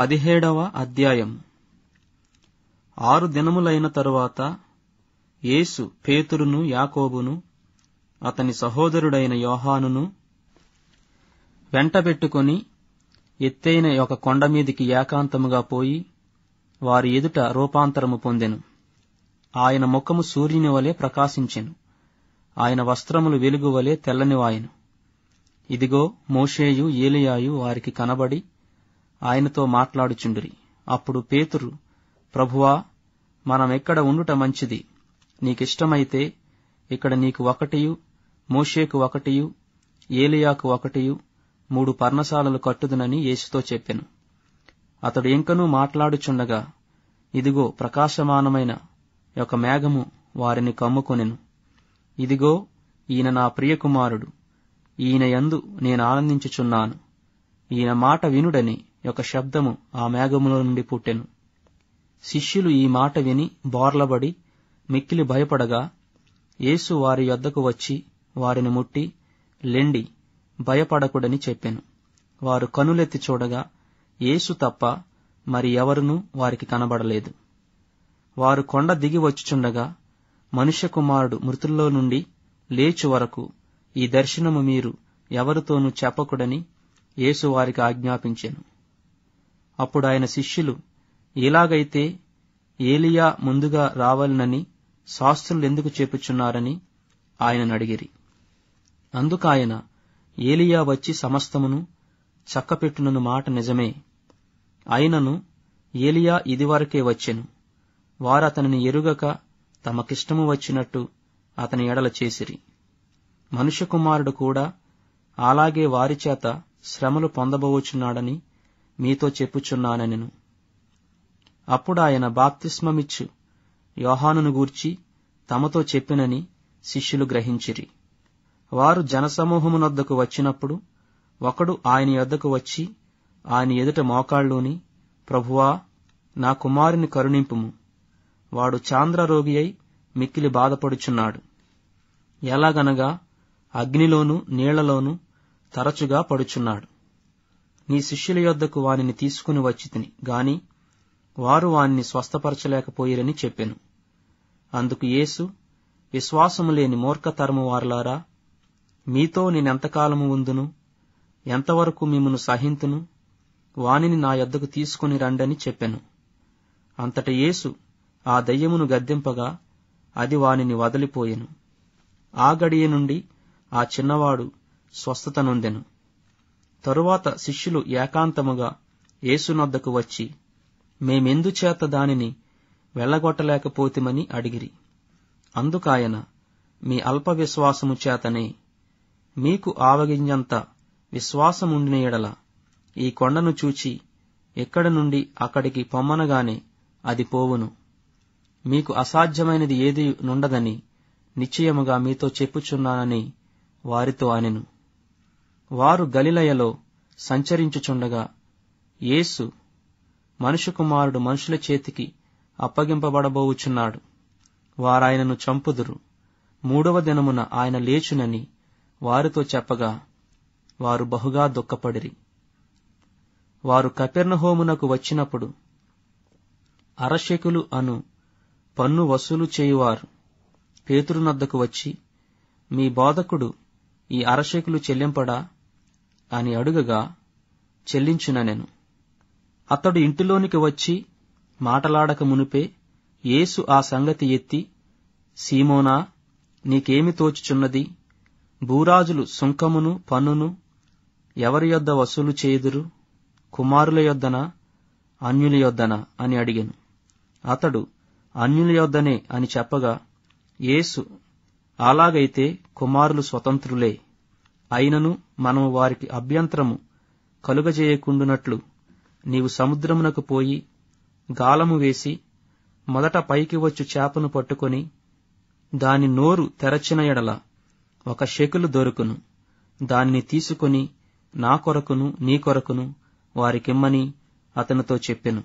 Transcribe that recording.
పదిహేడవ అధ్యాయం ఆరు దినములైన తరువాత యేసు పేతురును యాకోబును అతని సహోదరుడైన యోహానును వెంటబెట్టుకుని ఎత్తైన ఒక కొండ మీదికి ఏకాంతముగా పోయి వారి ఎదుట రూపాంతరము పొందెను ఆయన ముఖము సూర్యుని వలె ప్రకాశించెను ఆయన వస్త్రములు వెలుగు వలె తెల్లనివాయెను ఇదిగో మోషేయు ఏలియాయు వారికి కనబడి ఆయనతో మాట్లాడుచుండిరి అప్పుడు పేతురు ప్రభువా మనం ఎక్కడ ఉండుట మంచిది నీకిష్టమైతే ఇక్కడ నీకు ఒకటియు మోషేకు ఒకటియు ఏలియాకు ఒకటియు మూడు పర్ణశాలలు కట్టుదునని యేసుతో చెప్పెను అతడు ఇంకనూ మాట్లాడుచుండగా ఇదిగో ప్రకాశమానమైన ఒక మేఘము వారిని కమ్ముకొనెను ఇదిగో ఈయన నా ప్రియకుమారుడు ఈయన యందు నేను ఆనందించుచున్నాను ఈయన మాట వినుడని యొక్క శబ్దము ఆ మేఘములో నుండి పుట్టెను శిష్యులు ఈ మాట విని బోర్లబడి మిక్కిలి భయపడగా యేసు వారి యొద్దకు వచ్చి వారిని ముట్టి లెండి భయపడకుడని చెప్పెను వారు కనులెత్తి చూడగా యేసు తప్ప మరి ఎవరునూ వారికి కనబడలేదు వారు కొండ దిగి వచ్చుచుండగా మనుష్య కుమారుడు మృతుల్లో నుండి లేచు వరకు ఈ దర్శనము మీరు ఎవరితోనూ చెప్పకుడని యేసు వారికి ఆజ్ఞాపించాను అప్పుడు ఆయన శిష్యులు ఎలాగైతే ఏలియా ముందుగా రావాలనని శాస్త్రులు ఎందుకు చేపుచున్నారని ఆయన అడిగిరి అందుకాయన ఏలియా వచ్చి సమస్తమును చక్కపెట్టునను మాట నిజమే అయినను ఏలియా ఇదివరకే వచ్చెను వారతనిని ఎరుగక తమకిష్టము వచ్చినట్టు అతని ఎడల చేసిరి మనుష్యకుమారుడు కూడా అలాగే వారి చేత శ్రమలు పొందబోచున్నాడని మీతో చెప్పుచున్నానెను అప్పుడు ఆయన బాప్తిస్మమిచ్చు యోహానును గూర్చి తమతో చెప్పినని శిష్యులు గ్రహించిరి వారు జనసమూహమునొద్దకు వచ్చినప్పుడు ఒకడు ఆయన యొద్దకు వచ్చి ఆయన ఎదుట మోకాళ్ళూని ప్రభువా నా కుమారుని కరుణింపుము వాడు చాంద్రరోగి అయి మిక్కిలి బాధపడుచున్నాడు ఎలాగనగా అగ్నిలోనూ నీళ్లలోనూ తరచుగా పడుచున్నాడు నీ శిష్యుల యొద్దకు వానిని తీసుకుని వచ్చితిని గాని వారు వానిని స్వస్థపరచలేకపోయిరని చెప్పెను అందుకు యేసు విశ్వాసము లేని మూర్ఖతరము వారలారా మీతో నేనెంతకాలము ఉందును ఎంతవరకు మిమ్మను సహింతును వానిని నా యొద్దకు తీసుకుని రండని చెప్పెను అంతట యేసు ఆ దయ్యమును గద్దెంపగా అది వానిని వదిలిపోయెను ఆ గడియ నుండి ఆ చిన్నవాడు స్వస్థత నొందెను తరువాత శిష్యులు ఏకాంతముగా యేసునొద్దకు వచ్చి మేమెందుచేత దానిని వెళ్ళగొట్టలేకపోతిమని అడిగిరి అందుకాయన మీ అల్ప విశ్వాసము చేతనే మీకు ఆవగింజంత విశ్వాసముండిన ఎడల ఈ కొండను చూచి ఎక్కడ నుండి అక్కడికి పొమ్మనగానే అది పోవును మీకు అసాధ్యమైనది ఏది నుండదని నిశ్చయముగా మీతో చెప్పుచున్నానని వారితో అనెను వారు గలిలయలో సంచరించుచుండగా యేసు మనుషు కుమారుడు మనుషుల చేతికి అప్పగింపబడబోవుచున్నాడు వారాయనను చంపుదురు మూడవ దినమున ఆయన లేచునని వారితో చెప్పగా వారు బహుగా దుఃఖపడిరి వారు కపెర్ణహోమునకు వచ్చినప్పుడు అరశకులు అను పన్ను వసూలు చేయువారు పేతురునద్దకు వచ్చి మీ బోధకుడు ఈ అరశకులు చెల్లింపడా అని అడుగగా చెల్లించిన నేను అతడు ఇంటిలోనికి వచ్చి మాటలాడక మునిపే యేసు ఆ సంగతి ఎత్తి సీమోనా నీకేమి తోచుచున్నది భూరాజులు సుంకమును పన్నును ఎవరి యొద్ద వసూలు చేయుదురు కుమారుల యొద్దనా అన్యుల యొద్దనా అని అడిగాను అతడు అన్యుల యొద్దనే అని చెప్పగా యేసు అలాగైతే కుమారులు స్వతంత్రులే అయినను మనము వారికి అభ్యంతరము కలుగజేయకుండునట్లు నీవు సముద్రమునకు పోయి గాలము వేసి మొదట పైకి వచ్చు చేపను పట్టుకొని దాని నోరు తెరచిన ఎడల ఒక షెకులు దొరుకును దానిని తీసుకొని నా కొరకును నీ కొరకును వారికిమ్మని అతనితో చెప్పెను